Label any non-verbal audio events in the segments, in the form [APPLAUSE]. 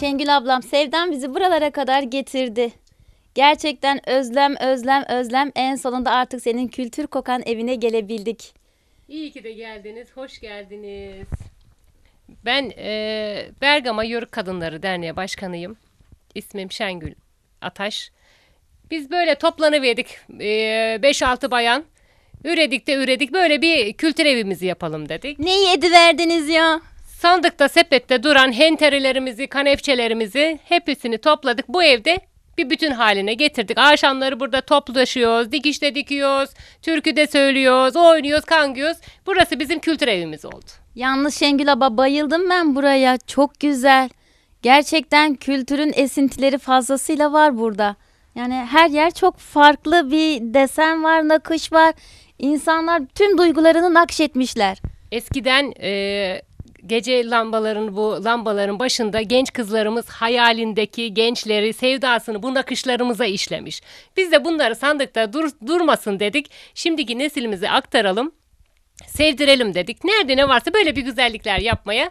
Şengül ablam sevdan bizi buralara kadar getirdi. Gerçekten özlem özlem özlem en sonunda artık senin kültür kokan evine gelebildik. İyi ki de geldiniz, hoş geldiniz. Ben e, Bergama Yörük Kadınları Derneği Başkanıyım. İsmim Şengül Ataş. Biz böyle toplanıverdik 5-6 e, bayan. Üredik de üredik böyle bir kültür evimizi yapalım dedik. Neyi ediverdiniz ya? Sandıkta sepette duran henterelerimizi, kanepçelerimizi hepsini topladık. Bu evde bir bütün haline getirdik. Akşamları burada toplaşıyoruz, de dikiyoruz, türkü de söylüyoruz, oynuyoruz, kangıyoruz. Burası bizim kültür evimiz oldu. Yalnız Şengül abla bayıldım ben buraya. Çok güzel. Gerçekten kültürün esintileri fazlasıyla var burada. Yani her yer çok farklı bir desen var, nakış var. İnsanlar tüm duygularını nakşetmişler. Eskiden e, gece lambaların bu lambaların başında genç kızlarımız hayalindeki gençleri, sevdasını bu nakışlarımıza işlemiş. Biz de bunları sandıkta dur, durmasın dedik. Şimdiki nesilimizi aktaralım, sevdirelim dedik. Nerede ne varsa böyle bir güzellikler yapmaya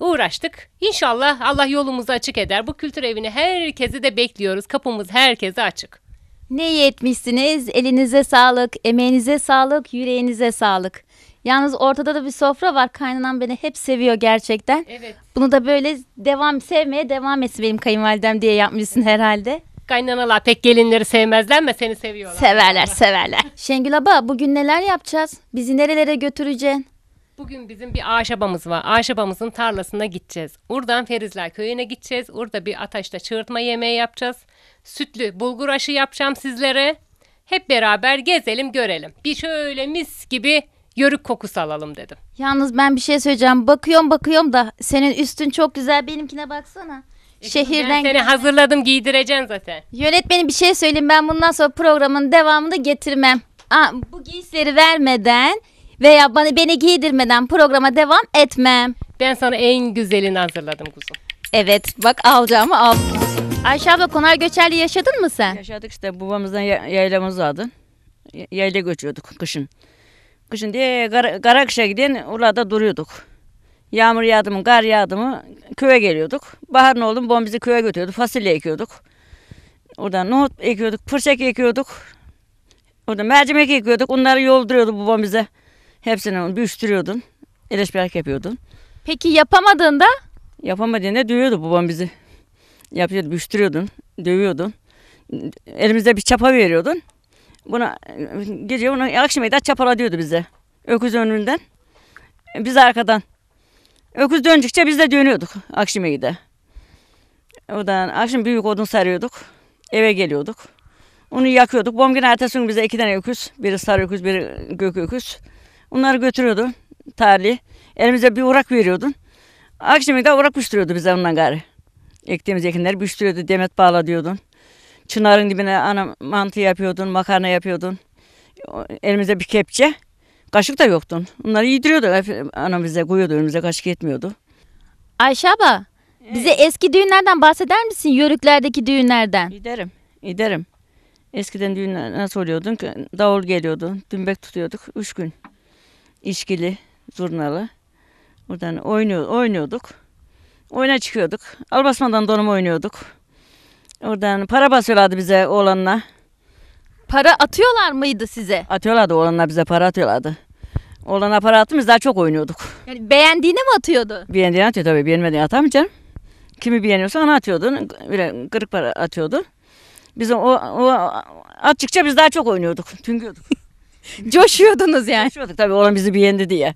uğraştık. İnşallah Allah yolumuzu açık eder. Bu kültür evini herkesi de bekliyoruz. Kapımız herkese açık. Ne yetmişsiniz? Elinize sağlık, emeğinize sağlık, yüreğinize sağlık. Yalnız ortada da bir sofra var. Kaynanan beni hep seviyor gerçekten. Evet. Bunu da böyle devam sevmeye devam etsin benim kayınvalidem diye yapmışsın herhalde. Kaynanalar pek gelinleri sevmezler mi seni seviyorlar. Severler severler. Şengül abla bugün neler yapacağız? Bizi nerelere götüreceksin? Bugün bizim bir aşabamız var. Aşabamızın tarlasına gideceğiz. Oradan Ferizler köyüne gideceğiz. Orada bir ataşta çığırtma yemeği yapacağız. Sütlü bulgur aşı yapacağım sizlere. Hep beraber gezelim görelim. Bir şöyle mis gibi yörük kokusu alalım dedim. Yalnız ben bir şey söyleyeceğim. Bakıyorum bakıyorum da senin üstün çok güzel benimkine baksana. E Şehirden ben seni hazırladım giydireceğim zaten. Yönetmenim bir şey söyleyeyim ben bundan sonra programın devamını getirmem. Aa, bu giysileri vermeden veya bana beni giydirmeden programa devam etmem. Ben sana en güzelini hazırladım kuzum. Evet bak alacağımı al. Ayşe abla konar göçerli yaşadın mı sen? Yaşadık işte babamızdan yaylamız vardı. Yayla göçüyorduk kışın. Kışın diye Kar Karakış'a giden orada duruyorduk. Yağmur yağdı mı, kar yağdı mı köye geliyorduk. Bahar Bahar'ın oğlum bizi köye götürüyordu. Fasulye ekiyorduk. Oradan nohut ekiyorduk, pırçak ekiyorduk. Orada mercimek ekiyorduk. Onları yolduruyordu babam bize. Hepsini büyüştürüyordun. Eleşberk yapıyordun. Peki yapamadığında? Yapamadığında dövüyordu babam bizi. Yapıyordu, büyüştürüyordun, dövüyordun. Elimizde bir çapa veriyordun. Buna gece ona akşam eder çapala diyordu bize. Öküz önünden. Biz arkadan. Öküz döndükçe biz de dönüyorduk akşam de. Odan akşam büyük odun sarıyorduk. Eve geliyorduk. Onu yakıyorduk. Bom gün ertesi gün bize iki tane öküz. Biri sarı öküz, biri gök öküz. Onları götürüyordu tarli. Elimize bir urak veriyordun. Akşam de urak piştiriyordu bize ondan gari. Ektiğimiz ekinler büştürüyordu, Demet bağla diyordun. Çınarın dibine ana mantı yapıyordun, makarna yapıyordun. Elimize bir kepçe. Kaşık da yoktun. Bunları yediriyordu anam bize koyuyordu önümüze kaşık yetmiyordu. Ayşe abla evet. bize eski düğünlerden bahseder misin? Yörüklerdeki düğünlerden. Giderim. Giderim. Eskiden düğünler nasıl oluyordun? Davul geliyordu. Dümbek tutuyorduk. Üç gün. İşkili, zurnalı. Buradan oynuyor, oynuyorduk. Oyuna çıkıyorduk. Albasmadan donum oynuyorduk. Oradan para basıyorlardı bize oğlanla. Para atıyorlar mıydı size? Atıyorlardı oğlanla bize para atıyorlardı. Oğlana para attım biz daha çok oynuyorduk. Yani beğendiğini mi atıyordu? Beğendiğini atıyor tabii beğenmediğini atamayacağım. Kimi beğeniyorsa onu atıyordu. Böyle kırık para atıyordu. Biz o, o attıkça biz daha çok oynuyorduk. Tüngüyorduk. [LAUGHS] Coşuyordunuz yani. Coşuyorduk tabii oğlan bizi beğendi diye.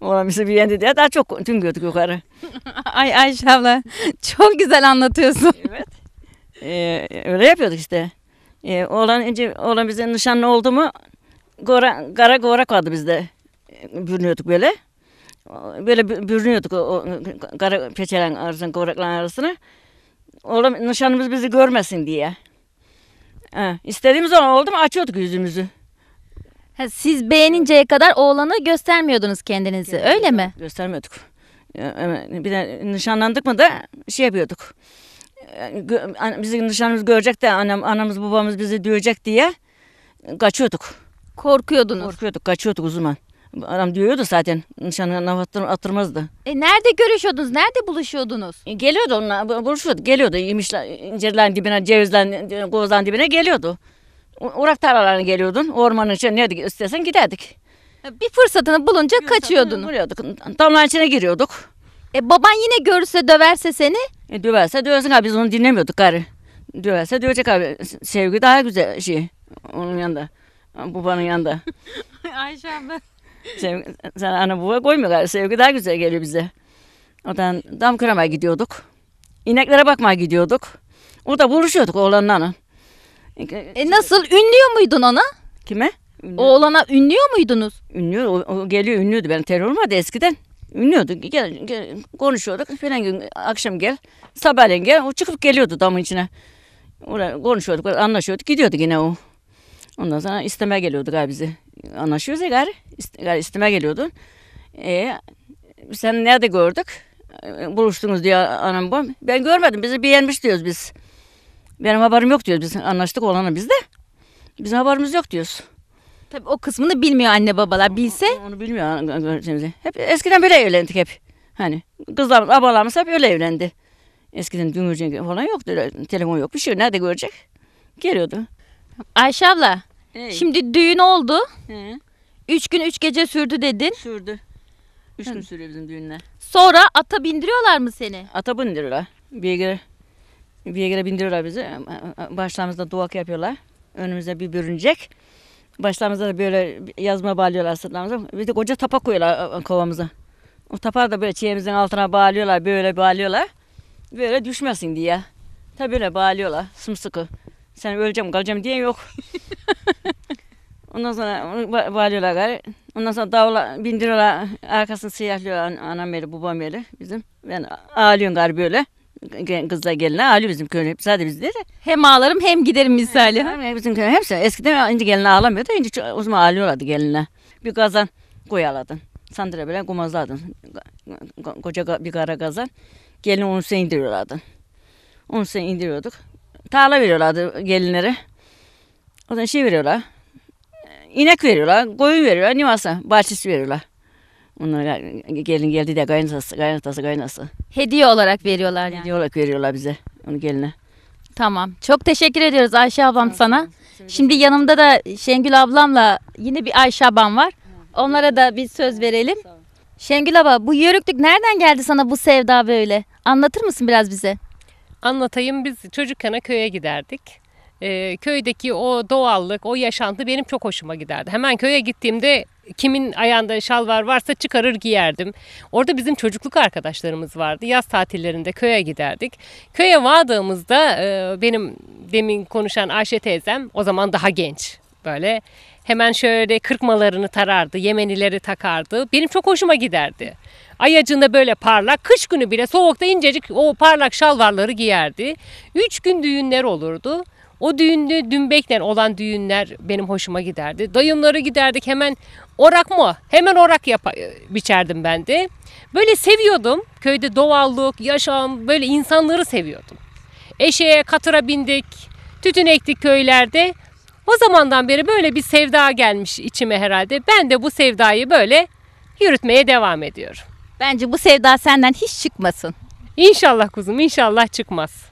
Oğlan bizi beğendi diye daha çok tüngüyorduk yukarı. [LAUGHS] Ay Ayşe abla çok güzel anlatıyorsun. Evet. Ee, öyle yapıyorduk işte. Ee, oğlan, önce, oğlan bize nişanlı oldu mu gora, kara gorak vardı bizde. Bürünüyorduk böyle. Böyle bürünüyorduk o, o kara peçelen arasına, gorakların arasına. Oğlan nişanımız bizi görmesin diye. Ha, istediğimiz olan oldu mu açıyorduk yüzümüzü. Ha, siz beğeninceye kadar oğlanı göstermiyordunuz kendinizi öyle mi? Göstermiyorduk. Bir de nişanlandık mı da şey yapıyorduk bizi nişanımız görecek de annem, anamız babamız bizi duyacak diye kaçıyorduk. Korkuyordunuz. Korkuyorduk kaçıyorduk o zaman. Anam diyordu zaten nişanına atırmazdı. E nerede görüşüyordunuz? Nerede buluşuyordunuz? E, geliyordu onunla buluşuyordu. Geliyordu yemişler incirlerin dibine, cevizlerin, e, kozların dibine geliyordu. Urak tarlalarına geliyordun. Ormanın içine ne istersen giderdik. E, bir fırsatını bulunca kaçıyordun. Buluyorduk. Damların içine giriyorduk. E baban yine görürse döverse seni? E, döverse dövsün abi biz onu dinlemiyorduk karı. Döverse dövecek abi. Sevgi daha güzel şey. Onun yanında. Babanın yanında. [LAUGHS] Ayşe abla. Sevgi, sen ana baba koymuyor karı. Sevgi daha güzel geliyor bize. Oradan dam kıramaya gidiyorduk. İneklere bakmaya gidiyorduk. Orada vuruşuyorduk oğlanla. E, e nasıl? Ünlüyor muydun ona? Kime? Ünlü. Oğlana ünlüyor muydunuz? Ünlüyor. O, o geliyor ünlüyordu. Ben terör olmadı eskiden. Ünlüyorduk, gel, gel, konuşuyorduk. Falan gün akşam gel, sabahleyin gel. O çıkıp geliyordu damın içine. Oraya konuşuyorduk, anlaşıyorduk. Gidiyordu yine o. Ondan sonra isteme geliyordu gari bizi. Anlaşıyoruz ya gari. gari isteme geliyordu. E, sen nerede gördük? Buluştunuz diye anam babam. Ben görmedim. Bizi beğenmiş diyoruz biz. Benim haberim yok diyoruz biz. Anlaştık olanı biz de. Bizim haberimiz yok diyoruz. Tabii o kısmını bilmiyor anne babalar. Bilse Onu bilmiyor şimdi. Hep eskiden böyle evlendik hep. Hani kızlarımız, babalarımız hep öyle evlendi. Eskiden dümürcen falan yoktu. Telefon yok bir şey. Nerede görecek? Geliyordu. Ayşe abla Şimdi şimdi düğün oldu. Üç gün üç gece sürdü dedin. sürdü. Üç gün sürüyor bizim düğünler. Sonra ata bindiriyorlar mı seni? Ata bindiriyorlar. Bilgire, bilgire bindiriyorlar bizi. Başlarımızda duvak yapıyorlar. Önümüzde bir bürünecek. Başlarımıza da böyle yazma bağlıyorlar sırtlarımıza. Bir de koca tapa koyuyorlar e, e, kovamıza. O tapağı da böyle çiğemizin altına bağlıyorlar, böyle bağlıyorlar. Böyle düşmesin diye. Tabi böyle bağlıyorlar sımsıkı. Sen öleceğim kalacağım diye yok. [LAUGHS] Ondan sonra bağlıyorlar gari. Ondan sonra davula bindiriyorlar. Arkasını siyahlıyor anam eli, babam eli bizim. Ben ağlıyorum gari böyle kızla gelin ağlıyor bizim köyün hepsi hadi bizde de. Hem ağlarım hem giderim misali. ha. Hem bizim köyün hepsi eskiden ince gelin ağlamıyordu ince uzman ağlıyorlardı gelinle. Bir kazan koyaladın. Sandıra böyle kumazladın. Koca bir kara kazan. Gelin onu sen indiriyorlardı. Onu sen indiriyorduk. Tarla veriyorlardı gelinlere. O zaman şey veriyorlar. İnek veriyorlar, koyun veriyorlar, nivasa bahçesi veriyorlar. Onlar gelin geldi de kaynatası, kaynatası, kaynası. Hediye olarak veriyorlar yani. Hediye olarak veriyorlar bize, onu geline. Tamam. Çok teşekkür ediyoruz Ayşe ablam sana. Şimdi yanımda da Şengül ablamla yine bir Ayşe abam var. Onlara da bir söz verelim. Şengül abla bu yörüklük nereden geldi sana bu sevda böyle? Anlatır mısın biraz bize? Anlatayım biz çocukken köye giderdik e, köydeki o doğallık, o yaşantı benim çok hoşuma giderdi. Hemen köye gittiğimde kimin ayağında şal var varsa çıkarır giyerdim. Orada bizim çocukluk arkadaşlarımız vardı. Yaz tatillerinde köye giderdik. Köye vardığımızda e, benim demin konuşan Ayşe teyzem o zaman daha genç böyle hemen şöyle kırkmalarını tarardı, yemenileri takardı. Benim çok hoşuma giderdi. Ayacında böyle parlak, kış günü bile soğukta incecik o parlak şalvarları giyerdi. Üç gün düğünler olurdu. O düğünde dümbekle olan düğünler benim hoşuma giderdi. Dayımlara giderdik hemen orak mı? Hemen orak yap e, biçerdim ben de. Böyle seviyordum. Köyde doğallık, yaşam, böyle insanları seviyordum. Eşeğe, katıra bindik. Tütün ektik köylerde. O zamandan beri böyle bir sevda gelmiş içime herhalde. Ben de bu sevdayı böyle yürütmeye devam ediyorum. Bence bu sevda senden hiç çıkmasın. İnşallah kuzum, inşallah çıkmaz.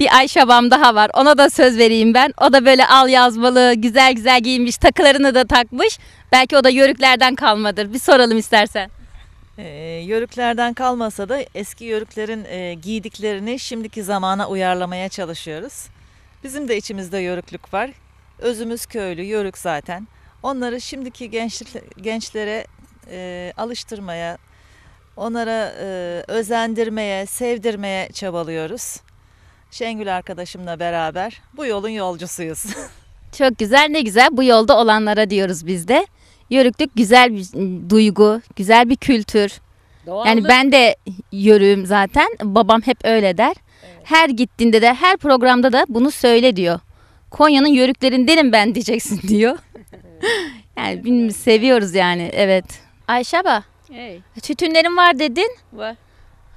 Bir Ayşabam daha var. Ona da söz vereyim ben. O da böyle al yazmalı, güzel güzel giyinmiş, takılarını da takmış. Belki o da yörüklerden kalmadır. Bir soralım istersen. E, yörüklerden kalmasa da eski yörüklerin e, giydiklerini şimdiki zamana uyarlamaya çalışıyoruz. Bizim de içimizde yörüklük var. Özümüz köylü, yörük zaten. Onları şimdiki gençlik, gençlere e, alıştırmaya, onlara e, özendirmeye, sevdirmeye çabalıyoruz. Şengül arkadaşımla beraber bu yolun yolcusuyuz. [LAUGHS] Çok güzel ne güzel bu yolda olanlara diyoruz biz de. Yörüklük güzel bir ıı, duygu, güzel bir kültür. Doğallık. Yani ben de yörüğüm zaten. Babam hep öyle der. Evet. Her gittiğinde de her programda da bunu söyle diyor. Konya'nın yörüklerindenim ben [LAUGHS] diyeceksin diyor. yani evet. seviyoruz yani evet. Ayşe ba. Hey. Tütünlerin var dedin. Var.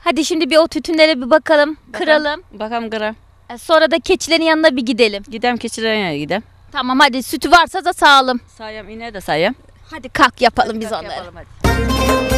Hadi şimdi bir o tütünlere bir bakalım, kıralım. Bakalım gram. E, sonra da keçilerin yanına bir gidelim. Gidem keçilerin yanına gidem. Tamam hadi sütü varsa da sağalım. Sayayım ineğe de sayayım. Hadi kalk yapalım biz onları. Yapalım hadi.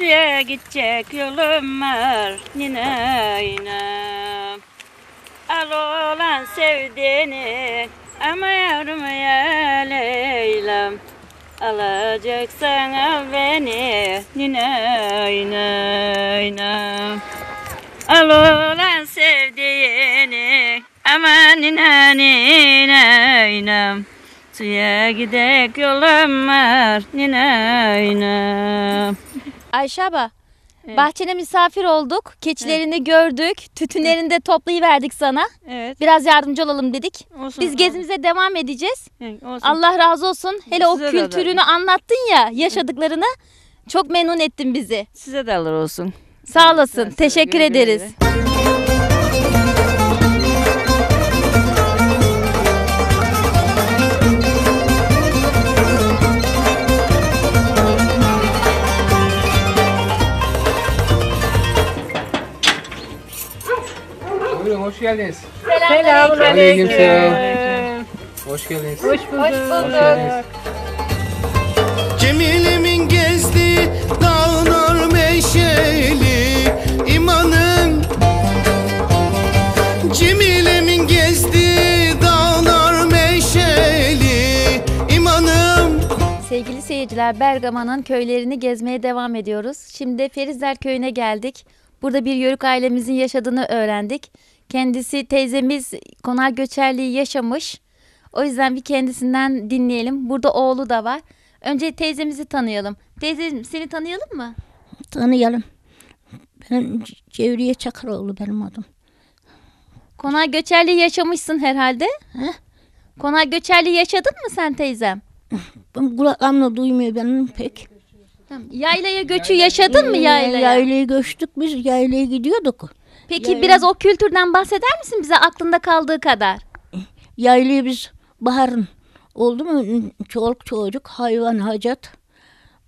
Rusya'ya gidecek yolum var Nina ina Al olan sevdiğini Ama yavrum ya Leyla'm Alacaksan al beni Nina ina ina Al olan sevdiğini ama nina nina ina Suya gidek yolum var Nina ina Ayşe abla Evet. bahçene misafir olduk. Keçilerini gördük. Tütünlerini de toplayıverdik sana. Evet. Biraz yardımcı olalım dedik. Olsun, Biz gezimize devam edeceğiz. Evet, olsun. Allah razı olsun. Hele o Size de kültürünü anlattın ya yaşadıklarını. Çok memnun ettin bizi. Size de alır olsun. Sağ olasın. Teşekkür Güle güle. ederiz. hoş geldiniz. Selamünaleyküm. Selam. Hoş geldiniz. Hoş bulduk. Hoş bulduk. Cemilimin gezdi dağlar meşeli imanın Cemilemin gezdi dağlar meşeli imanım Sevgili seyirciler Bergama'nın köylerini gezmeye devam ediyoruz. Şimdi Ferizler Köyü'ne geldik. Burada bir yörük ailemizin yaşadığını öğrendik. Kendisi teyzemiz konak göçerliği yaşamış. O yüzden bir kendisinden dinleyelim. Burada oğlu da var. Önce teyzemizi tanıyalım. Teyzem seni tanıyalım mı? Tanıyalım. Ben Cevriye Çakıroğlu benim adım. Konak göçerliği yaşamışsın herhalde. He? Konak göçerliği yaşadın mı sen teyzem? Ben kulaklarımla duymuyor benim pek. Tamam. Yaylaya göçü yaşadın mı ee, yaylaya? Yaylaya göçtük biz yaylaya gidiyorduk. Peki Yayla- biraz o kültürden bahseder misin bize aklında kaldığı kadar? Eh, Yaylıyı biz baharın oldu mu çoluk çocuk hayvan hacat.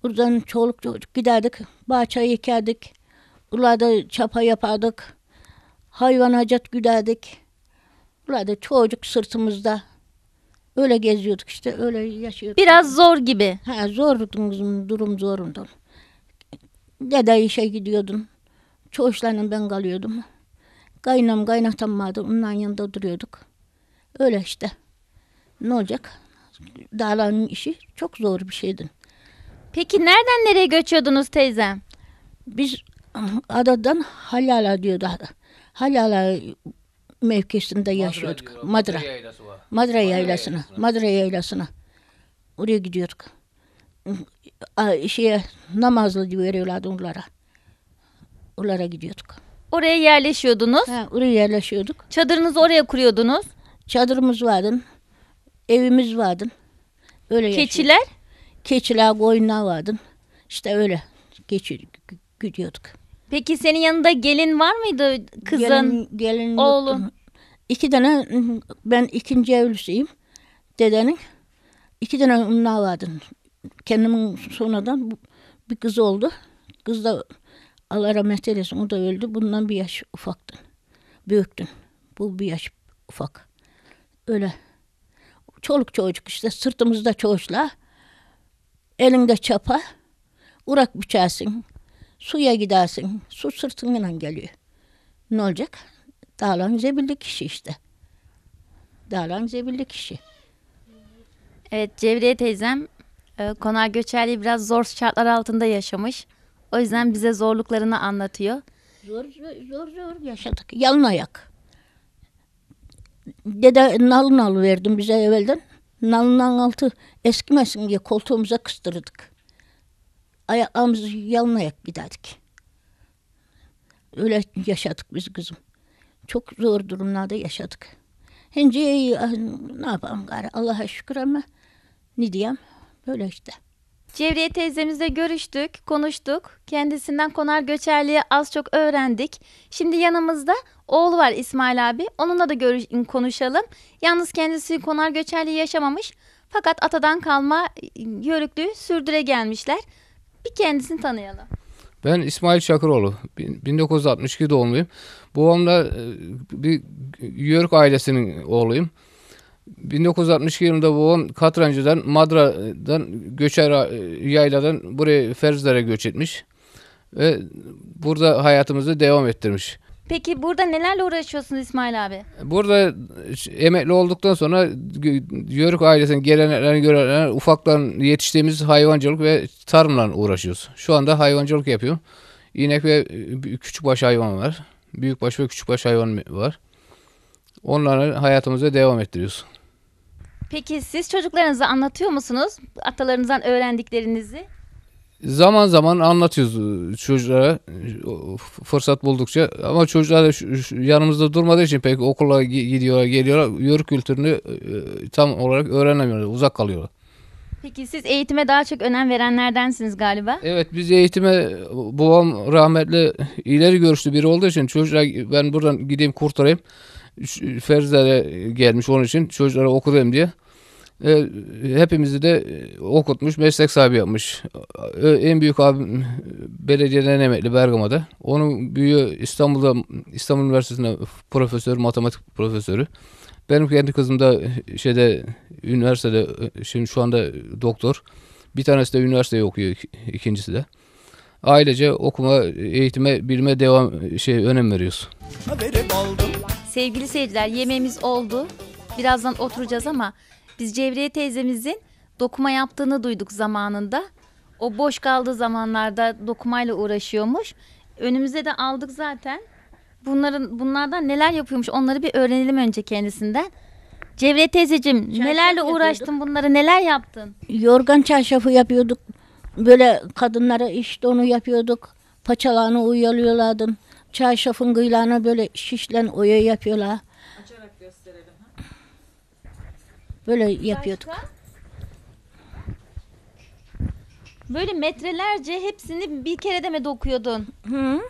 Buradan çoluk çocuk giderdik bahçeyi yıkardık. Burada çapa yapardık. Hayvan hacat güderdik. Burada çocuk sırtımızda. Öyle geziyorduk işte öyle yaşıyorduk. Biraz zor gibi. Ha, zordu durum zorundu. Dede işe gidiyordun çoğuşlarının ben kalıyordum. Kaynam kaynatam vardı onların yanında duruyorduk. Öyle işte. Ne olacak? Dağların işi çok zor bir şeydi. Peki nereden nereye göçüyordunuz teyzem? Biz adadan Halala diyordu. Halala mevkisinde yaşıyorduk. Madra. Madra, yaylasına. Madra yaylasına. Oraya gidiyorduk. Şeye namazlı diyorlardı onlara oralara gidiyorduk. Oraya yerleşiyordunuz. Ha, oraya yerleşiyorduk. Çadırınızı oraya kuruyordunuz. Çadırımız vardı. Evimiz vardı. Öyle Keçiler? Yaşıyorduk. Keçiler, koyunlar vardı. İşte öyle geçiyorduk, gidiyorduk. Peki senin yanında gelin var mıydı kızın? Gelin, gelin oğlun. İki tane ben ikinci evlisiyim dedenin. İki tane onlar vardı. Kendimin sonradan bir kız oldu. Kız da Allah rahmet eylesin o da öldü. Bundan bir yaş ufaktın. Büyüktün. Bu bir yaş ufak. Öyle. Çoluk çocuk işte sırtımızda çoğuşla. Elinde çapa. Urak biçersin. Suya gidersin. Su sırtınla geliyor. Ne olacak? Dağlan zebilli kişi işte. Dağlan zebilli kişi. Evet Cevriye teyzem e, konağa göçerliği biraz zor şartlar altında yaşamış. O yüzden bize zorluklarını anlatıyor. Zor zor zor, zor yaşadık. Yalın ayak. Dede nal nal verdim bize evvelden. Nalından altı eskimesin diye koltuğumuza kıstırdık. Ayaklarımızı yalın ayak giderdik. Öyle yaşadık biz kızım. Çok zor durumlarda yaşadık. Şimdi ah, ne yapalım gari Allah'a şükür ama ne diyeyim böyle işte. Cevriye teyzemizle görüştük, konuştuk. Kendisinden konar göçerliği az çok öğrendik. Şimdi yanımızda oğlu var İsmail abi. Onunla da görüş konuşalım. Yalnız kendisi konar göçerliği yaşamamış. Fakat atadan kalma ıı, yörüklüğü sürdüre gelmişler. Bir kendisini tanıyalım. Ben İsmail Çakıroğlu. 1962 doğumluyum. Babamla ıı, bir Yörük ailesinin oğluyum. 1962 yılında babam Katrancı'dan, Madra'dan, Göçer e, Yayla'dan buraya Ferzlere göç etmiş. Ve burada hayatımızı devam ettirmiş. Peki burada nelerle uğraşıyorsunuz İsmail abi? Burada emekli olduktan sonra Yörük ailesinin gelenlerini görenler ufaktan yetiştiğimiz hayvancılık ve tarımla uğraşıyoruz. Şu anda hayvancılık yapıyorum. İnek ve e, küçükbaş hayvan var. Büyükbaş ve küçükbaş hayvan var. Onları hayatımıza devam ettiriyoruz. Peki siz çocuklarınıza anlatıyor musunuz atalarınızdan öğrendiklerinizi? Zaman zaman anlatıyoruz e, çocuklara e, fırsat buldukça ama çocuklar yanımızda durmadığı için pek okula gidiyorlar geliyorlar yörük kültürünü e, tam olarak öğrenemiyorlar uzak kalıyorlar. Peki siz eğitime daha çok önem verenlerdensiniz galiba. Evet biz eğitime babam rahmetli ileri görüşlü biri olduğu için çocuklar ben buradan gideyim kurtarayım. Ferzlere gelmiş onun için çocuklara okudayım diye. E, hepimizi de e, okutmuş, meslek sahibi yapmış. E, en büyük abim belediyeden emekli Bergama'da. Onun büyüğü İstanbul'da İstanbul Üniversitesi'nde profesör, matematik profesörü. Benim kendi kızım da e, şeyde üniversitede şimdi şu anda doktor. Bir tanesi de üniversiteyi okuyor ikincisi de. Ailece okuma, eğitime, bilime devam şey önem veriyoruz. Sevgili seyirciler yemeğimiz oldu. Birazdan oturacağız ama biz Cevriye teyzemizin dokuma yaptığını duyduk zamanında. O boş kaldığı zamanlarda dokumayla uğraşıyormuş. Önümüze de aldık zaten. Bunların bunlardan neler yapıyormuş onları bir öğrenelim önce kendisinden. Cevriye teyzeciğim, çarşaf nelerle yapıyorduk. uğraştın bunları neler yaptın? Yorgan çarşafı yapıyorduk. Böyle kadınlara işte onu yapıyorduk. Paçalarını uyalıyorlardı. Çarşafın kıyılarına böyle şişlen oya yapıyorlar. Böyle yapıyorduk. Başka? Böyle metrelerce hepsini bir kere de mi dokuyordun? Hı.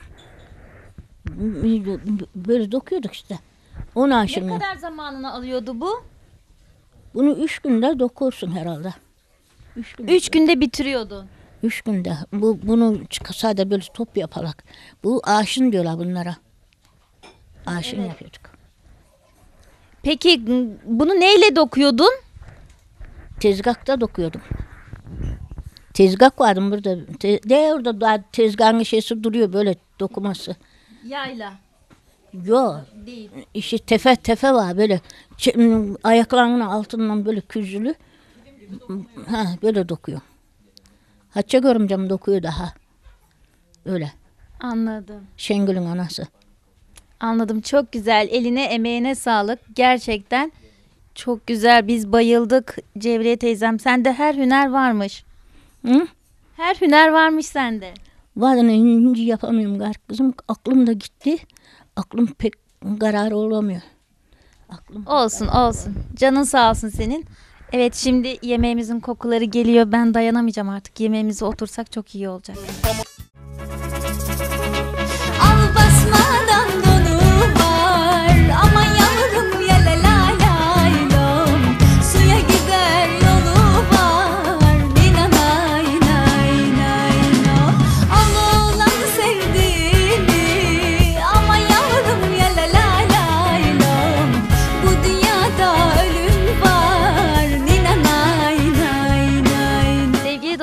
Böyle dokuyorduk işte. Onu aşırı. Ne kadar zamanını alıyordu bu? Bunu üç günde dokursun herhalde. Üç günde, üç günde bitiriyordun. Üç günde. Bu, bunu sadece böyle top yaparak. Bu aşın diyorlar bunlara. Aşın evet. yapıyorduk. Peki bunu neyle dokuyordun? Tezgahta dokuyordum. Tezgah vardı burada. Te de orada da tezgahın şeysi duruyor böyle dokuması. Yayla. Yo. Değil. İşte tefe tefe var böyle. Ayaklarının altından böyle küzülü. Ha, böyle dokuyor. Hatça görümcem dokuyor daha. Öyle. Anladım. Şengül'ün anası. Anladım. Çok güzel. Eline emeğine sağlık. Gerçekten çok güzel. Biz bayıldık Cevriye teyzem. Sende her hüner varmış. Hı? Her hüner varmış sende. Bazen önce yapamıyorum garip kızım. Aklım da gitti. Aklım pek karar olamıyor. Aklım olsun kararı olsun. Olamıyor. Canın sağ olsun senin. Evet şimdi yemeğimizin kokuları geliyor. Ben dayanamayacağım artık. Yemeğimize otursak çok iyi olacak. Tamam.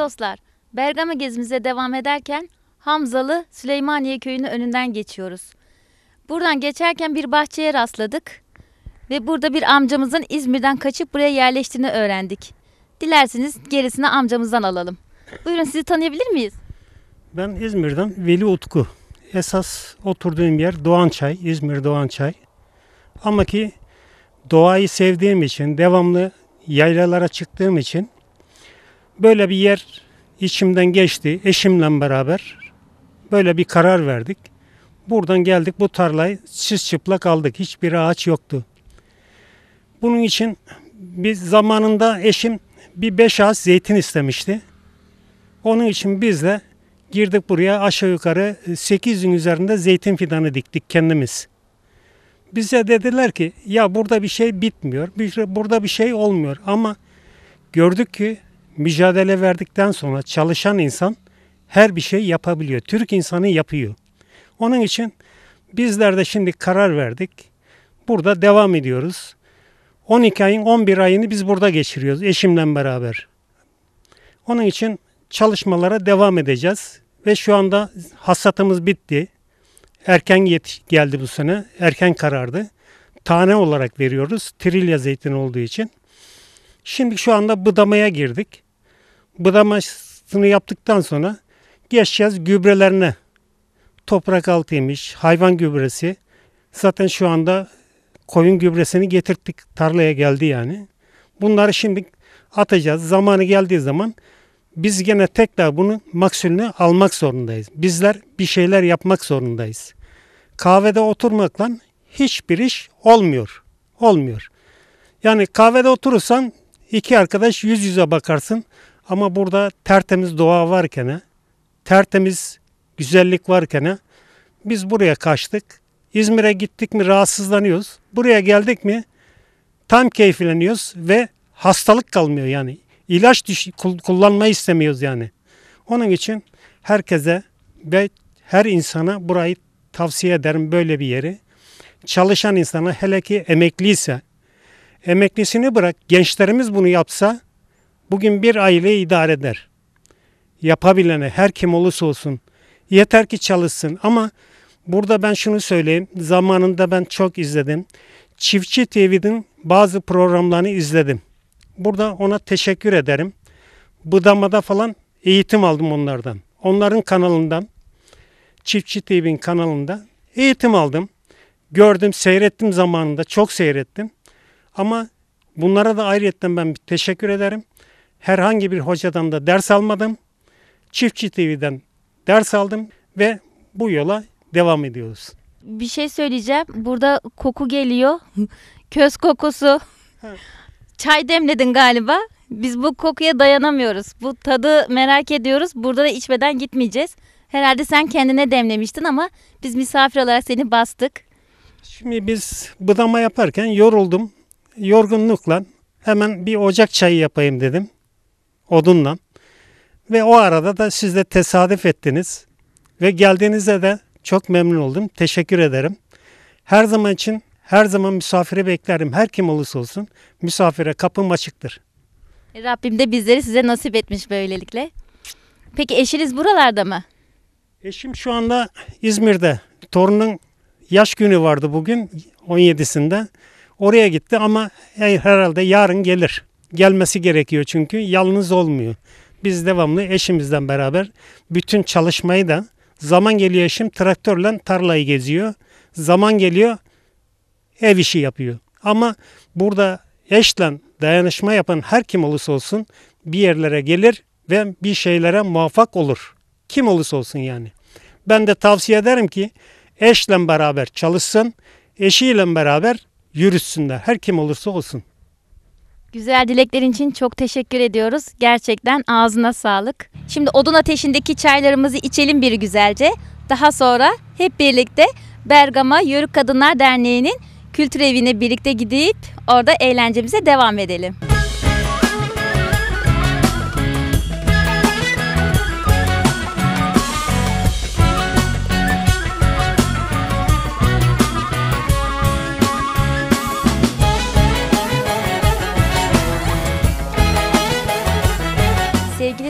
dostlar, Bergama gezimize devam ederken Hamzalı Süleymaniye köyünün önünden geçiyoruz. Buradan geçerken bir bahçeye rastladık ve burada bir amcamızın İzmir'den kaçıp buraya yerleştiğini öğrendik. Dilerseniz gerisini amcamızdan alalım. Buyurun sizi tanıyabilir miyiz? Ben İzmir'den Veli Utku. Esas oturduğum yer Doğançay, İzmir Doğançay. Ama ki doğayı sevdiğim için, devamlı yaylalara çıktığım için böyle bir yer içimden geçti. Eşimle beraber böyle bir karar verdik. Buradan geldik bu tarlayı çiz çıplak aldık. Hiçbir ağaç yoktu. Bunun için biz zamanında eşim bir beş ağaç zeytin istemişti. Onun için biz de girdik buraya aşağı yukarı 800'ün e, üzerinde zeytin fidanı diktik kendimiz. Bize dediler ki ya burada bir şey bitmiyor, şey, burada bir şey olmuyor ama gördük ki mücadele verdikten sonra çalışan insan her bir şey yapabiliyor. Türk insanı yapıyor. Onun için bizler de şimdi karar verdik. Burada devam ediyoruz. 12 ayın 11 ayını biz burada geçiriyoruz eşimle beraber. Onun için çalışmalara devam edeceğiz ve şu anda hasatımız bitti. Erken yetiş geldi bu sene. Erken karardı. Tane olarak veriyoruz. Trilya zeytin olduğu için. Şimdi şu anda budamaya girdik budamasını yaptıktan sonra geçeceğiz gübrelerine. Toprak altıymış, hayvan gübresi. Zaten şu anda koyun gübresini getirttik tarlaya geldi yani. Bunları şimdi atacağız. Zamanı geldiği zaman biz gene tekrar bunun maksulünü almak zorundayız. Bizler bir şeyler yapmak zorundayız. Kahvede oturmakla hiçbir iş olmuyor. Olmuyor. Yani kahvede oturursan iki arkadaş yüz yüze bakarsın. Ama burada tertemiz doğa varken, tertemiz güzellik varken biz buraya kaçtık. İzmir'e gittik mi rahatsızlanıyoruz. Buraya geldik mi tam keyifleniyoruz ve hastalık kalmıyor yani. İlaç düş- kullanmayı istemiyoruz yani. Onun için herkese ve her insana burayı tavsiye ederim böyle bir yeri. Çalışan insana hele ki emekliyse, emeklisini bırak gençlerimiz bunu yapsa Bugün bir aileyi idare eder. Yapabilene her kim olursa olsun yeter ki çalışsın ama burada ben şunu söyleyeyim. Zamanında ben çok izledim. Çiftçi TV'nin bazı programlarını izledim. Burada ona teşekkür ederim. Budamada falan eğitim aldım onlardan. Onların kanalından, Çiftçi TV'nin kanalında eğitim aldım. Gördüm, seyrettim zamanında, çok seyrettim. Ama bunlara da ayrıyetten ben teşekkür ederim herhangi bir hocadan da ders almadım. Çiftçi TV'den ders aldım ve bu yola devam ediyoruz. Bir şey söyleyeceğim. Burada koku geliyor. [LAUGHS] Köz kokusu. Çay demledin galiba. Biz bu kokuya dayanamıyoruz. Bu tadı merak ediyoruz. Burada da içmeden gitmeyeceğiz. Herhalde sen kendine demlemiştin ama biz misafir olarak seni bastık. Şimdi biz budama yaparken yoruldum. Yorgunlukla hemen bir ocak çayı yapayım dedim odunla. Ve o arada da siz de tesadüf ettiniz. Ve geldiğinizde de çok memnun oldum. Teşekkür ederim. Her zaman için her zaman misafire beklerim. Her kim olursa olsun misafire kapım açıktır. E, Rabbim de bizleri size nasip etmiş böylelikle. Peki eşiniz buralarda mı? Eşim şu anda İzmir'de. Torunun yaş günü vardı bugün 17'sinde. Oraya gitti ama herhalde yarın gelir gelmesi gerekiyor çünkü yalnız olmuyor. Biz devamlı eşimizden beraber bütün çalışmayı da zaman geliyor eşim traktörle tarlayı geziyor. Zaman geliyor ev işi yapıyor. Ama burada eşle dayanışma yapan her kim olursa olsun bir yerlere gelir ve bir şeylere muvaffak olur. Kim olursa olsun yani. Ben de tavsiye ederim ki eşle beraber çalışsın, eşiyle beraber yürüsünler. Her kim olursa olsun. Güzel dileklerin için çok teşekkür ediyoruz. Gerçekten ağzına sağlık. Şimdi odun ateşindeki çaylarımızı içelim bir güzelce. Daha sonra hep birlikte Bergama Yörük Kadınlar Derneği'nin kültür evine birlikte gidip orada eğlencemize devam edelim.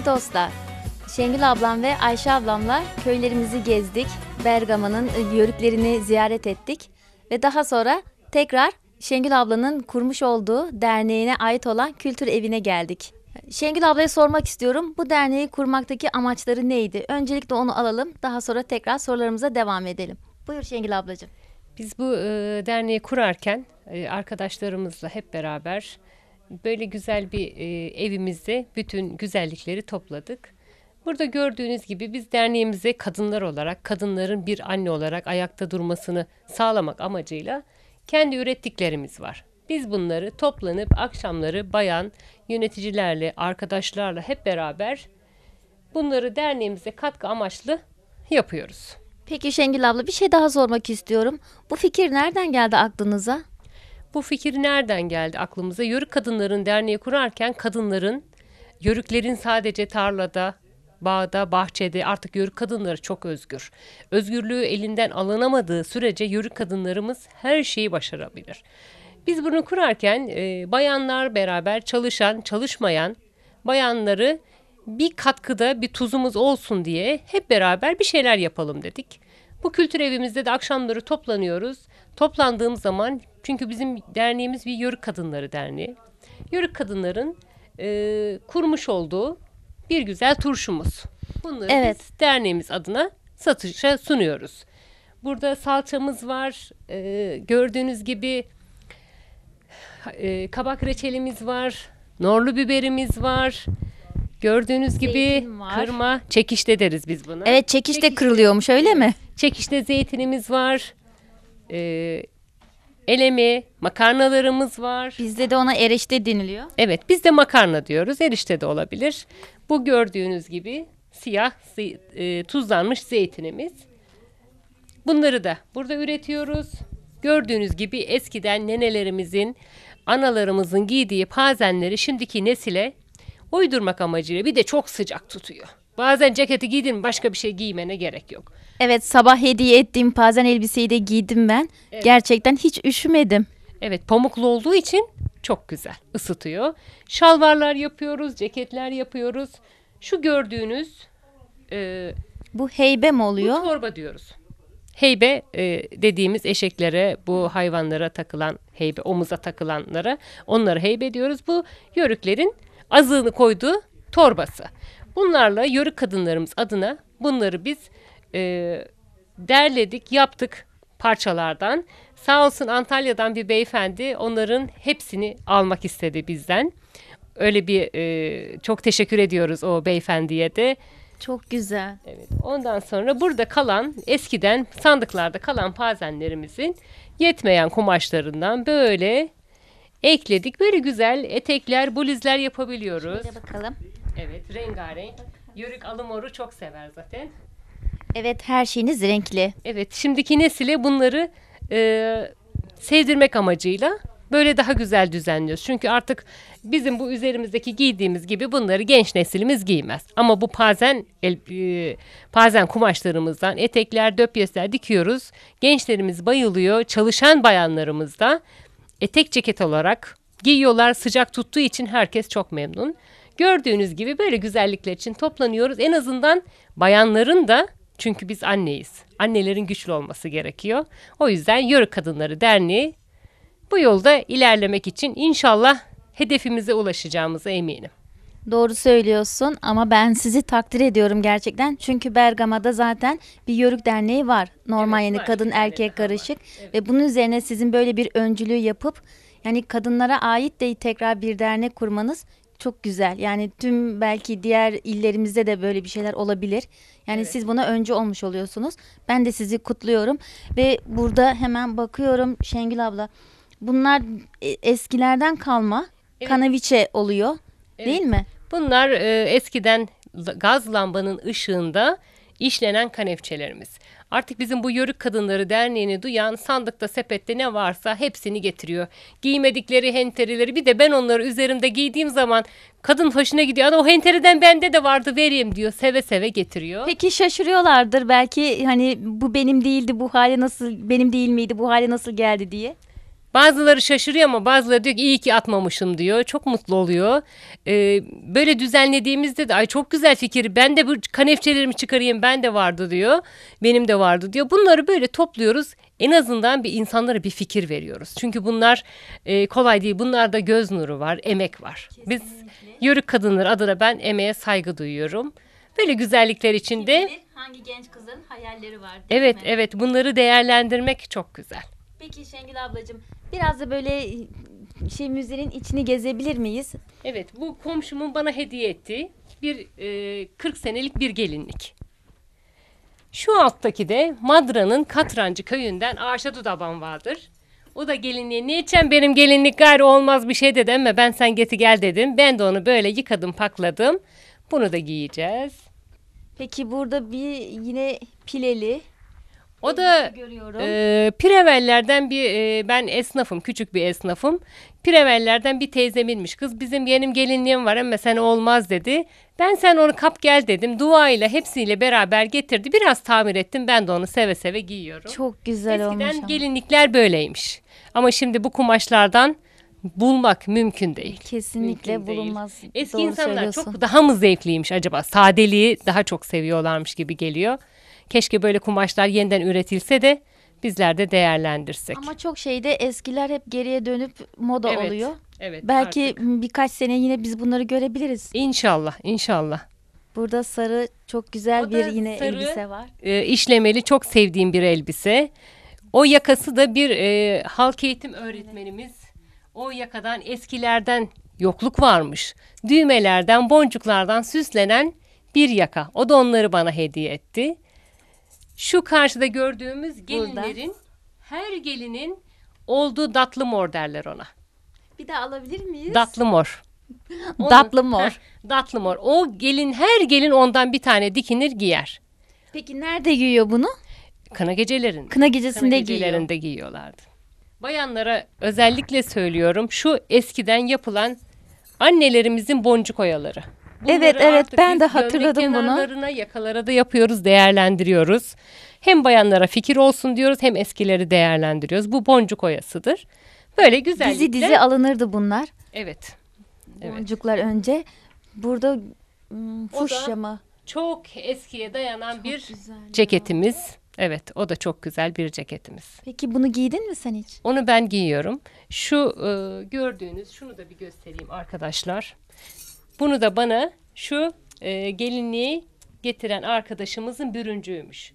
Dostlar, Şengül ablam ve Ayşe ablamla köylerimizi gezdik. Bergama'nın yörüklerini ziyaret ettik. Ve daha sonra tekrar Şengül ablanın kurmuş olduğu derneğine ait olan kültür evine geldik. Şengül ablaya sormak istiyorum. Bu derneği kurmaktaki amaçları neydi? Öncelikle onu alalım. Daha sonra tekrar sorularımıza devam edelim. Buyur Şengül ablacığım. Biz bu e, derneği kurarken e, arkadaşlarımızla hep beraber böyle güzel bir e, evimizde bütün güzellikleri topladık. Burada gördüğünüz gibi biz derneğimize kadınlar olarak, kadınların bir anne olarak ayakta durmasını sağlamak amacıyla kendi ürettiklerimiz var. Biz bunları toplanıp akşamları bayan yöneticilerle, arkadaşlarla hep beraber bunları derneğimize katkı amaçlı yapıyoruz. Peki Şengül abla bir şey daha sormak istiyorum. Bu fikir nereden geldi aklınıza? Bu fikir nereden geldi aklımıza? Yörük Kadınların Derneği kurarken kadınların, yörüklerin sadece tarlada, bağda, bahçede artık yörük kadınları çok özgür. Özgürlüğü elinden alınamadığı sürece yörük kadınlarımız her şeyi başarabilir. Biz bunu kurarken e, bayanlar beraber çalışan, çalışmayan bayanları bir katkıda bir tuzumuz olsun diye hep beraber bir şeyler yapalım dedik. Bu kültür evimizde de akşamları toplanıyoruz. Toplandığım zaman çünkü bizim derneğimiz bir Yörük Kadınları Derneği. Yörük kadınların e, kurmuş olduğu bir güzel turşumuz. Bunları evet. biz derneğimiz adına satışa sunuyoruz. Burada salçamız var. E, gördüğünüz gibi e, kabak reçelimiz var. Norlu biberimiz var. Gördüğünüz gibi kırma çekişte deriz biz buna. Evet çekişte, çekişte kırılıyormuş öyle mi? Çekişte zeytinimiz var. Ee, elemi makarnalarımız var. Bizde de ona erişte deniliyor. Evet biz de makarna diyoruz. Erişte de olabilir. Bu gördüğünüz gibi siyah e, tuzlanmış zeytinimiz. Bunları da burada üretiyoruz. Gördüğünüz gibi eskiden nenelerimizin, analarımızın giydiği pazenleri şimdiki nesile uydurmak amacıyla bir de çok sıcak tutuyor. Bazen ceketi giydin başka bir şey giymene gerek yok. Evet sabah hediye ettiğim bazen elbiseyi de giydim ben. Evet. Gerçekten hiç üşümedim. Evet pamuklu olduğu için çok güzel ısıtıyor. Şalvarlar yapıyoruz, ceketler yapıyoruz. Şu gördüğünüz e, bu heybe mi oluyor? Bu torba diyoruz. Heybe e, dediğimiz eşeklere, bu hayvanlara takılan heybe, omuza takılanlara onları heybe diyoruz. Bu yörüklerin azığını koyduğu torbası. Bunlarla yörük kadınlarımız adına bunları biz e, derledik, yaptık parçalardan. Sağ olsun Antalya'dan bir beyefendi onların hepsini almak istedi bizden. Öyle bir e, çok teşekkür ediyoruz o beyefendiye de. Çok güzel. Evet. Ondan sonra burada kalan eskiden sandıklarda kalan pazenlerimizin yetmeyen kumaşlarından böyle ekledik. Böyle güzel etekler, bulizler yapabiliyoruz. Şöyle bakalım. Evet, rengarenk. Yörük alımoru çok sever zaten. Evet, her şeyiniz renkli. Evet, şimdiki nesile bunları e, sevdirmek amacıyla böyle daha güzel düzenliyoruz. Çünkü artık bizim bu üzerimizdeki giydiğimiz gibi bunları genç neslimiz giymez. Ama bu pazen el, e, pazen kumaşlarımızdan etekler, döpyesler dikiyoruz. Gençlerimiz bayılıyor. Çalışan bayanlarımız da etek ceket olarak giyiyorlar. Sıcak tuttuğu için herkes çok memnun. Gördüğünüz gibi böyle güzellikler için toplanıyoruz. En azından bayanların da çünkü biz anneyiz. Annelerin güçlü olması gerekiyor. O yüzden Yörük Kadınları Derneği bu yolda ilerlemek için inşallah hedefimize ulaşacağımıza eminim. Doğru söylüyorsun ama ben sizi takdir ediyorum gerçekten. Çünkü Bergama'da zaten bir yörük derneği var. Normal evet, yani kadın erkek karışık evet. ve bunun üzerine sizin böyle bir öncülüğü yapıp yani kadınlara ait de tekrar bir dernek kurmanız çok güzel. Yani tüm belki diğer illerimizde de böyle bir şeyler olabilir. Yani Evet. siz buna önce olmuş oluyorsunuz. Ben de sizi kutluyorum ve burada hemen bakıyorum Şengül abla. Bunlar e, eskilerden kalma Evet. kanaviçe oluyor, Evet. değil mi? Bunlar e, eskiden gaz lambanın ışığında işlenen kanepçelerimiz. Artık bizim bu Yörük Kadınları Derneği'ni duyan sandıkta sepette ne varsa hepsini getiriyor. Giymedikleri henterileri bir de ben onları üzerimde giydiğim zaman kadın hoşuna gidiyor. o henteriden bende de vardı vereyim diyor. Seve seve getiriyor. Peki şaşırıyorlardır belki hani bu benim değildi bu hale nasıl benim değil miydi bu hale nasıl geldi diye. Bazıları şaşırıyor ama bazıları diyor ki iyi ki atmamışım diyor. Çok mutlu oluyor. Ee, böyle düzenlediğimizde de ay çok güzel fikir ben de bu kanefçelerimi çıkarayım ben de vardı diyor. Benim de vardı diyor. Bunları böyle topluyoruz. En azından bir insanlara bir fikir veriyoruz. Çünkü bunlar e, kolay değil. Bunlarda göz nuru var, emek var. Kesinlikle. Biz yörük kadınlar adına ben emeğe saygı duyuyorum. Böyle güzellikler içinde. Kim hangi genç kızın hayalleri var Evet, mi? evet. Bunları değerlendirmek çok güzel. Peki Şengül ablacığım Biraz da böyle şey müzenin içini gezebilir miyiz? Evet bu komşumun bana hediye ettiği bir e, 40 senelik bir gelinlik. Şu alttaki de Madra'nın Katrancı köyünden Ağaçta Dudaban vardır. O da gelinliğe niçen benim gelinlik gayrı olmaz bir şey dedi ama ben sen geti gel dedim. Ben de onu böyle yıkadım pakladım. Bunu da giyeceğiz. Peki burada bir yine pileli o da e, pirevellerden bir e, ben esnafım küçük bir esnafım. Pirevellerden bir teyzeminmiş kız bizim yenim gelinliğim var ama sen olmaz dedi. Ben sen onu kap gel dedim duayla hepsiyle beraber getirdi biraz tamir ettim ben de onu seve seve giyiyorum. Çok güzel olmuş. Eskiden ama. gelinlikler böyleymiş ama şimdi bu kumaşlardan bulmak mümkün değil. Kesinlikle Mümkün değil. Eski Doğru insanlar çok daha mı zevkliymiş acaba? Sadeliği daha çok seviyorlarmış gibi geliyor. Keşke böyle kumaşlar yeniden üretilse de bizler de değerlendirsek. Ama çok şeyde eskiler hep geriye dönüp moda evet, oluyor. Evet. Belki artık. birkaç sene yine biz bunları görebiliriz. İnşallah, inşallah. Burada sarı çok güzel o bir yine sarı, elbise var. E, işlemeli çok sevdiğim bir elbise. O yakası da bir e, halk eğitim öğretmenimiz. O yakadan eskilerden yokluk varmış. Düğmelerden, boncuklardan süslenen bir yaka. O da onları bana hediye etti. Şu karşıda gördüğümüz gelinlerin Burada. her gelinin olduğu datlı mor derler ona. Bir daha alabilir miyiz? Datlı mor. [LAUGHS] datlı mor. datlı mor. O gelin her gelin ondan bir tane dikinir giyer. Peki nerede giyiyor bunu? Kına gecelerinde. Kına gecesinde Kına gecelerinde giyiyor. giyiyorlardı. Bayanlara özellikle söylüyorum şu eskiden yapılan annelerimizin boncuk oyaları evet evet ben de hatırladım bunu. Yakalara da yapıyoruz değerlendiriyoruz. Hem bayanlara fikir olsun diyoruz hem eskileri değerlendiriyoruz. Bu boncuk oyasıdır. Böyle güzel. Dizi dizi alınırdı bunlar. Evet. evet. önce. Burada hmm, fuşya mı? Çok eskiye dayanan çok bir ceketimiz. Ya. Evet o da çok güzel bir ceketimiz. Peki bunu giydin mi sen hiç? Onu ben giyiyorum. Şu e, gördüğünüz şunu da bir göstereyim arkadaşlar. Bunu da bana şu e, gelinliği getiren arkadaşımızın bürüncüymüş.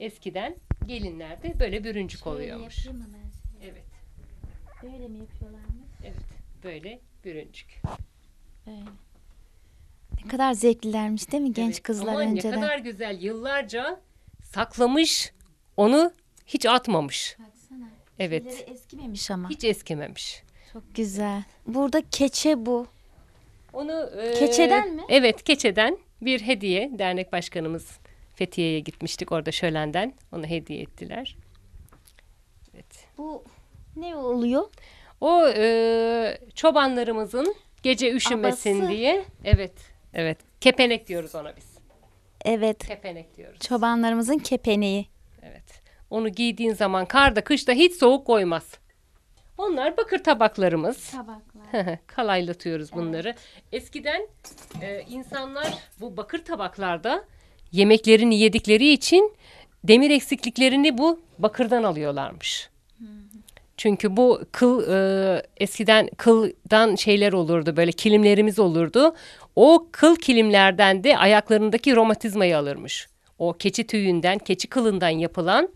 Eskiden gelinlerde böyle bürüncük oluyormuş. Şöyle yapayım Evet, Böyle mi yapıyorlarmış? evet. Böyle bürüncük. Böyle. Ne kadar zevklilermiş değil mi genç Evet. kızlar Aman önceden? ne kadar güzel yıllarca saklamış onu hiç atmamış. Baksana. Evet. Elleri eskimemiş ama. Hiç eskimemiş. Çok güzel. Burada keçe bu. Onu e, Keçeden mi? Evet, keçeden bir hediye dernek başkanımız Fethiye'ye gitmiştik orada şölenden. Onu hediye ettiler. Evet. Bu ne oluyor? O e, çobanlarımızın gece üşümesin Abası. diye. Evet. Evet. Kepenek diyoruz ona biz. Evet. Kepenek diyoruz. Çobanlarımızın kepeneği. Evet. Onu giydiğin zaman karda kışta hiç soğuk koymaz. Onlar bakır tabaklarımız. Tabaklar. Kalaylatıyoruz evet. bunları. Eskiden e, insanlar bu bakır tabaklarda yemeklerini yedikleri için demir eksikliklerini bu bakırdan alıyorlarmış. Çünkü bu kıl e, eskiden kıldan şeyler olurdu böyle kilimlerimiz olurdu. O kıl kilimlerden de ayaklarındaki romatizmayı alırmış. O keçi tüyünden, keçi kılından yapılan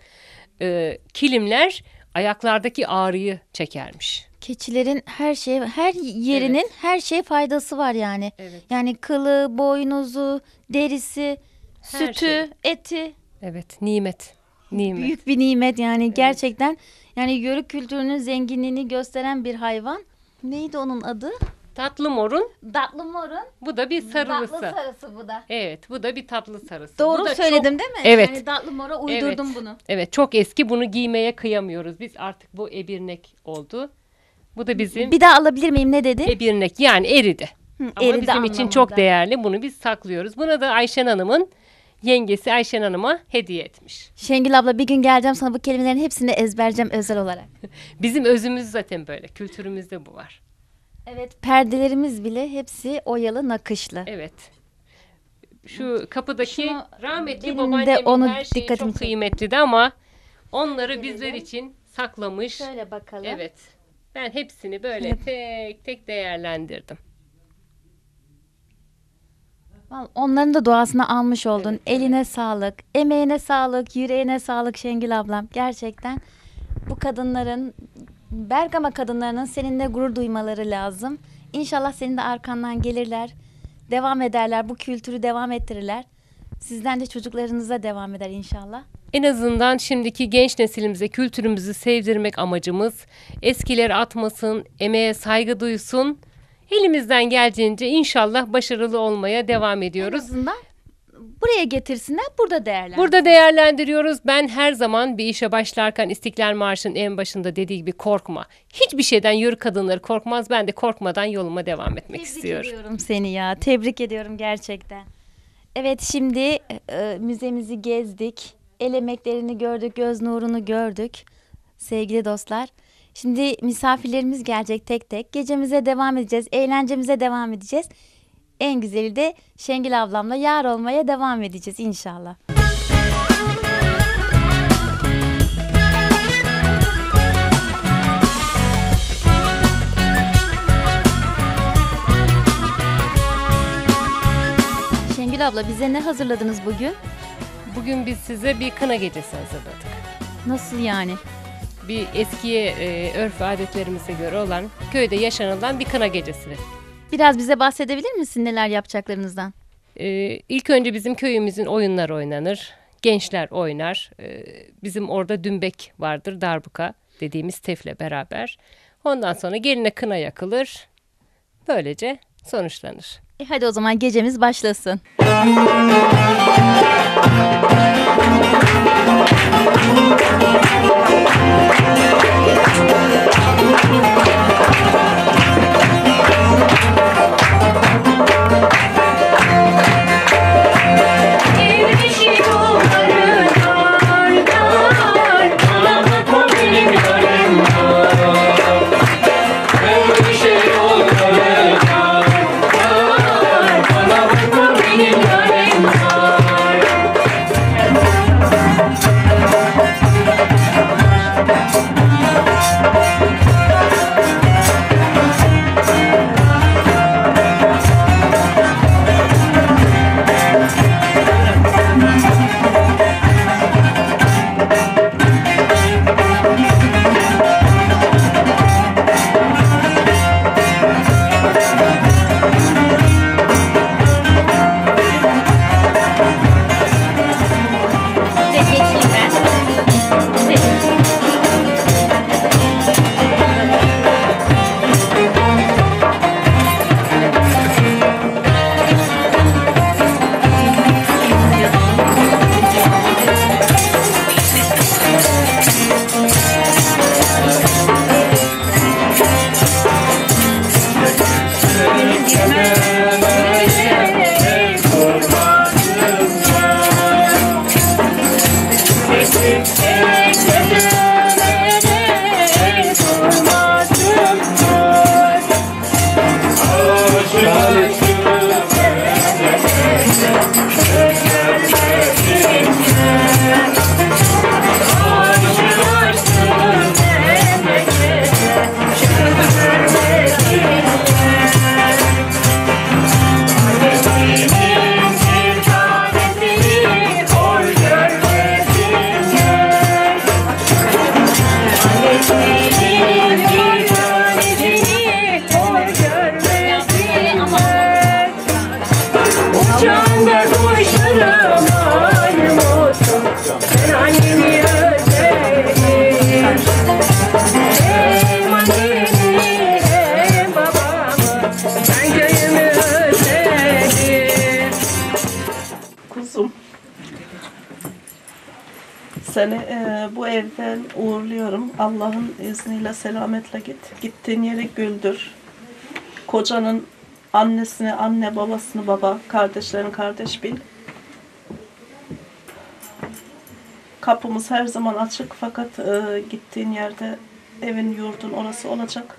e, kilimler ayaklardaki ağrıyı çekermiş. Keçilerin her şeye, her yerinin evet. her şeye faydası var yani. Evet. Yani kılı, boynuzu, derisi, her sütü, şey. eti. Evet, nimet. Nimet. Büyük bir nimet yani evet. gerçekten. Yani yörük kültürünün zenginliğini gösteren bir hayvan. Neydi onun adı? Tatlı morun. Tatlı morun. Bu da bir sarılısı. Tatlı sarısı bu da. Evet bu da bir tatlı sarısı. Doğru bu da söyledim çok... değil mi? Evet. Yani tatlı mora uydurdum evet. bunu. Evet çok eski bunu giymeye kıyamıyoruz. Biz artık bu ebirnek oldu. Bu da bizim... Bir daha alabilir miyim ne dedi? Ebirnek yani eridi. Hı, Ama bizim için çok değerli. Bunu biz saklıyoruz. Buna da Ayşen Hanım'ın yengesi Ayşen Hanım'a hediye etmiş. Şengül abla bir gün geleceğim sana bu kelimelerin hepsini ezberleyeceğim özel olarak. [LAUGHS] bizim özümüz zaten böyle. Kültürümüzde bu var. Evet perdelerimiz bile hepsi oyalı nakışlı. Evet. Şu kapıdaki Şunu, rahmetli babaannemin onu her şeyi çok çekti. kıymetliydi ama onları Gelelim. bizler için saklamış. Şöyle bakalım. Evet. Ben hepsini böyle tek tek değerlendirdim. Onların da doğasını almış oldun. Evet, Eline evet. sağlık, emeğine sağlık, yüreğine sağlık Şengül ablam. Gerçekten bu kadınların Bergama kadınlarının seninle gurur duymaları lazım. İnşallah senin de arkandan gelirler. Devam ederler, bu kültürü devam ettirirler. Sizden de çocuklarınıza devam eder inşallah. En azından şimdiki genç nesilimize kültürümüzü sevdirmek amacımız. Eskileri atmasın, emeğe saygı duysun. Elimizden geldiğince inşallah başarılı olmaya devam ediyoruz. En azından buraya getirsinler burada değerlendir. Burada değerlendiriyoruz. Ben her zaman bir işe başlarken İstiklal Marşı'nın en başında dediği gibi korkma. Hiçbir şeyden yürü kadınları korkmaz. Ben de korkmadan yoluma devam etmek Tebrik istiyorum. Tebrik ediyorum seni ya. Tebrik ediyorum gerçekten. Evet şimdi e, müzemizi gezdik. El emeklerini gördük, göz nurunu gördük. Sevgili dostlar, şimdi misafirlerimiz gelecek tek tek. Gecemize devam edeceğiz, eğlencemize devam edeceğiz. En güzeli de Şengül ablamla yar olmaya devam edeceğiz inşallah. Şengül abla bize ne hazırladınız bugün? Bugün biz size bir kına gecesi hazırladık. Nasıl yani? Bir eskiye e, örf adetlerimize göre olan köyde yaşanılan bir kına gecesi. Biraz bize bahsedebilir misin neler yapacaklarınızdan? Ee, ilk önce bizim köyümüzün oyunlar oynanır. Gençler oynar. Ee, bizim orada dümbek vardır, darbuka dediğimiz tefle beraber. Ondan sonra geline kına yakılır. Böylece sonuçlanır. E hadi o zaman gecemiz başlasın. Müzik Thank Allah'ın izniyle selametle git. Gittiğin yere güldür. Kocanın annesini, anne babasını baba, kardeşlerini kardeş bil. Kapımız her zaman açık fakat e, gittiğin yerde evin, yurdun orası olacak.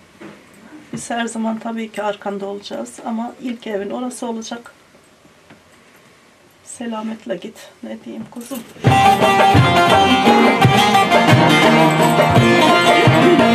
Biz her zaman tabii ki arkanda olacağız ama ilk evin orası olacak. Selametle git. Ne diyeyim kuzum? Thank you.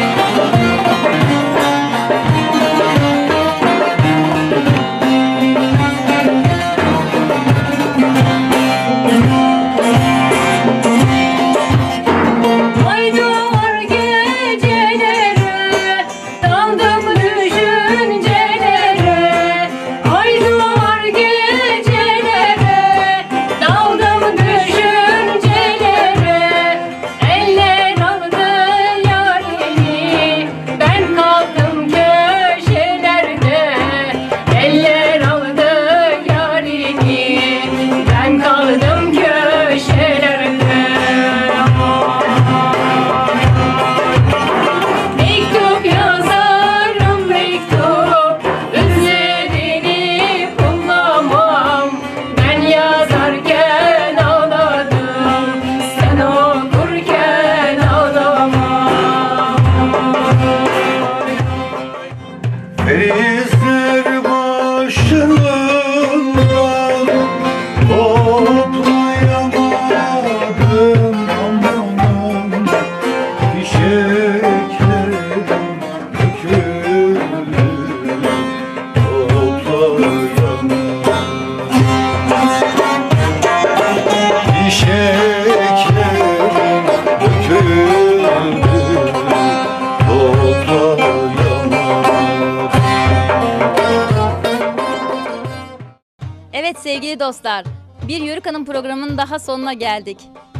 dostlar. Bir Yörük Hanım programının daha sonuna geldik.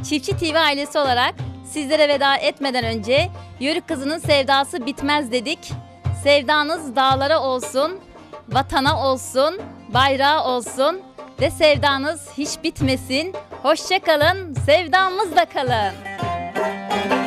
Çiftçi TV ailesi olarak sizlere veda etmeden önce Yörük kızının sevdası bitmez dedik. Sevdanız dağlara olsun, vatana olsun, bayrağa olsun ve sevdanız hiç bitmesin. Hoşça kalın, sevdamızla kalın.